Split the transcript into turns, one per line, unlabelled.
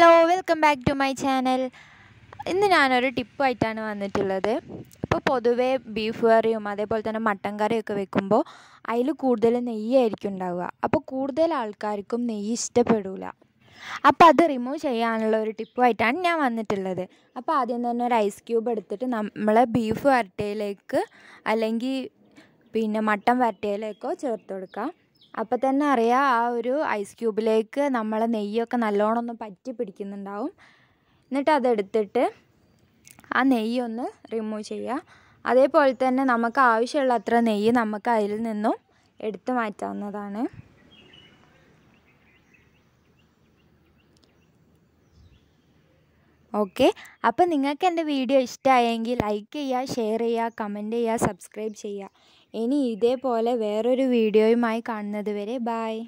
hello welcome back to my channel ഇന്ന് ഞാനൊരു ടിപ്പായിട്ടാണ് വന്നിട്ടുള്ളത് ഇപ്പോൾ പൊതുവേ ബീഫ് കറിയും അതേപോലെ തന്നെ മട്ടൻ കറിയൊക്കെ വെക്കുമ്പോൾ അതിൽ കൂടുതൽ നെയ്യായിരിക്കും ഉണ്ടാവുക അപ്പോൾ കൂടുതൽ ആൾക്കാർക്കും നെയ്യ് ഇഷ്ടപ്പെടില്ല അപ്പോൾ അത് റിമൂവ് ചെയ്യാനുള്ള ഒരു ടിപ്പുമായിട്ടാണ് ഞാൻ വന്നിട്ടുള്ളത് അപ്പോൾ ആദ്യം തന്നെ ഒരു ഐസ് ക്യൂബ് എടുത്തിട്ട് നമ്മൾ ബീഫ് വരട്ടയിലേക്ക് അല്ലെങ്കിൽ പിന്നെ മട്ടൻ വരട്ടയിലേക്കോ ചേർത്ത് കൊടുക്കാം അപ്പം തന്നെ അറിയാം ആ ഒരു ഐസ് ക്യൂബിലേക്ക് നമ്മൾ നെയ്യൊക്കെ നല്ലോണം ഒന്ന് പറ്റി പിടിക്കുന്നുണ്ടാവും എന്നിട്ട് അതെടുത്തിട്ട് ആ നെയ്യൊന്ന് റിമൂവ് ചെയ്യുക അതേപോലെ തന്നെ നമുക്ക് ആവശ്യമുള്ള അത്ര നെയ്യ് നമുക്ക് അതിൽ നിന്നും എടുത്തു മാറ്റാവുന്നതാണ് ഓക്കെ അപ്പോൾ നിങ്ങൾക്ക് എൻ്റെ വീഡിയോ ഇഷ്ടമായെങ്കിൽ ലൈക്ക് ചെയ്യുക ഷെയർ ചെയ്യുക കമൻറ്റ് ചെയ്യുക സബ്സ്ക്രൈബ് ചെയ്യുക ഇനി ഇതേപോലെ വേറൊരു വീഡിയോയുമായി കാണുന്നത് വരെ ബായ്